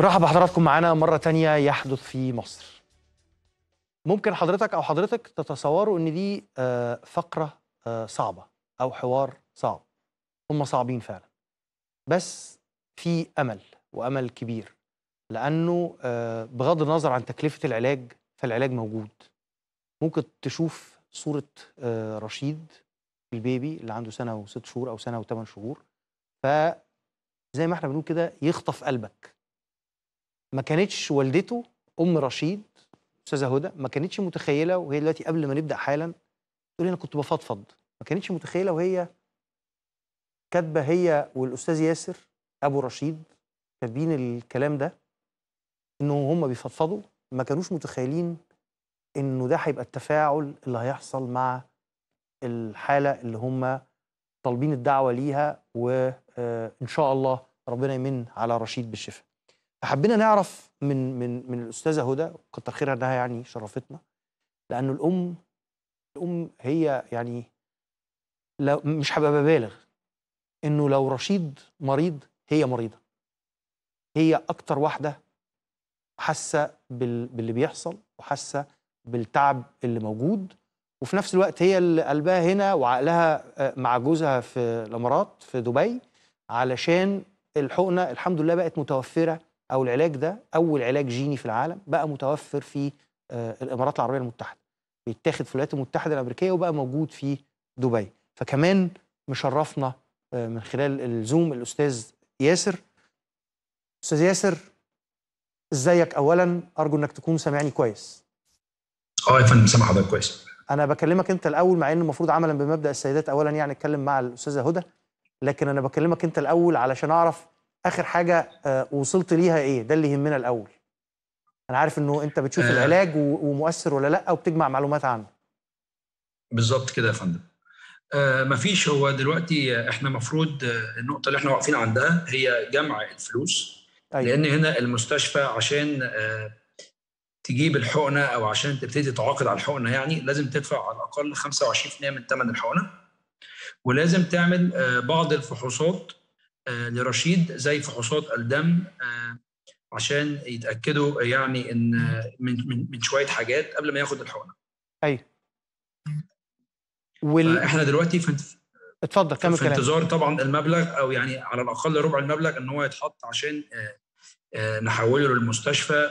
مرحبا بحضراتكم معانا مرة تانية يحدث في مصر ممكن حضرتك أو حضرتك تتصوروا أن دي آه، فقرة آه، صعبة أو حوار صعب هم صعبين فعلا بس في أمل وأمل كبير لأنه آه، بغض النظر عن تكلفة العلاج فالعلاج موجود ممكن تشوف صورة رشيد البيبي اللي عنده سنة وست شهور أو سنة وثمان شهور فزي ما احنا بنقول كده يخطف قلبك ما كانتش والدته ام رشيد استاذه هدى ما كانتش متخيله وهي دلوقتي قبل ما نبدا حالا تقول انا كنت بفضفض ما كانتش متخيله وهي كاتبه هي والاستاذ ياسر ابو رشيد كاتبين الكلام ده انه هم بيفضفضوا ما كانوش متخيلين انه ده هيبقى التفاعل اللي هيحصل مع الحاله اللي هم طالبين الدعوه ليها وان آه، شاء الله ربنا يمن على رشيد بالشفاء فحبينا نعرف من من من الاستاذه هدى كتر خيرها انها يعني شرفتنا لانه الام الام هي يعني لو مش هبقى ببالغ انه لو رشيد مريض هي مريضه هي اكتر واحده حاسه بال... باللي بيحصل وحاسه بالتعب اللي موجود وفي نفس الوقت هي اللي قلبها هنا وعقلها آه، مع جوزها في الامارات في دبي علشان الحقنه الحمد لله بقت متوفره او العلاج ده اول علاج جيني في العالم بقى متوفر في آه، الامارات العربيه المتحده بيتاخد في الولايات المتحده الامريكيه وبقى موجود في دبي فكمان مشرفنا آه، من خلال الزوم الاستاذ ياسر استاذ ياسر ازيك اولا ارجو انك تكون سامعني كويس اه يا فندم سامع حضرتك كويس انا بكلمك انت الاول مع ان المفروض عملا بمبدا السيدات اولا يعني اتكلم مع الاستاذه هدى لكن انا بكلمك انت الاول علشان اعرف اخر حاجه آه، وصلت ليها ايه ده اللي يهمنا الاول انا عارف انه انت بتشوف آه العلاج ومؤثر ولا لا وبتجمع معلومات عنه بالظبط كده يا فندم آه مفيش هو دلوقتي احنا مفروض آه، النقطه اللي احنا واقفين عندها هي جمع الفلوس أيوة. لان هنا المستشفى عشان آه تجيب الحقنه او عشان تبتدي تعاقد على الحقنه يعني لازم تدفع على الاقل 25% من ثمن الحقنه ولازم تعمل آه، بعض الفحوصات آه، لرشيد زي فحوصات الدم آه، عشان يتاكدوا يعني ان آه، من من, من شويه حاجات قبل ما ياخد الحقنه ايوه وال... احنا دلوقتي في اتفضل كمل في انتظار طبعا المبلغ او يعني على الاقل ربع المبلغ ان هو يتحط عشان نحوله للمستشفى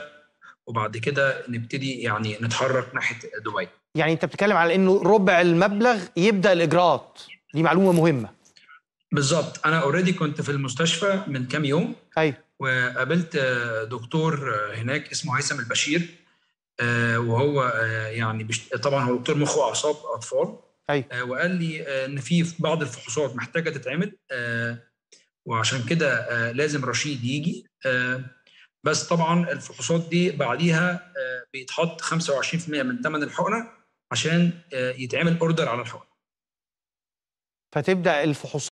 وبعد كده نبتدي يعني نتحرك ناحيه دبي يعني انت بتتكلم على انه ربع المبلغ يبدا الاجراءات دي معلومه مهمه بالظبط انا اوريدي كنت في المستشفى من كام يوم ايوه وقابلت آه، دكتور آه، هناك اسمه هيثم البشير آه، وهو يعني طبعا هو دكتور مخ واعصاب اطفال أيوة. وقال لي ان في بعض الفحوصات محتاجه تتعمل وعشان كده لازم رشيد يجي بس طبعا الفحوصات دي بعديها بيتحط 25% من ثمن الحقنه عشان يتعمل اوردر على الحقنه فتبدا الفحوصات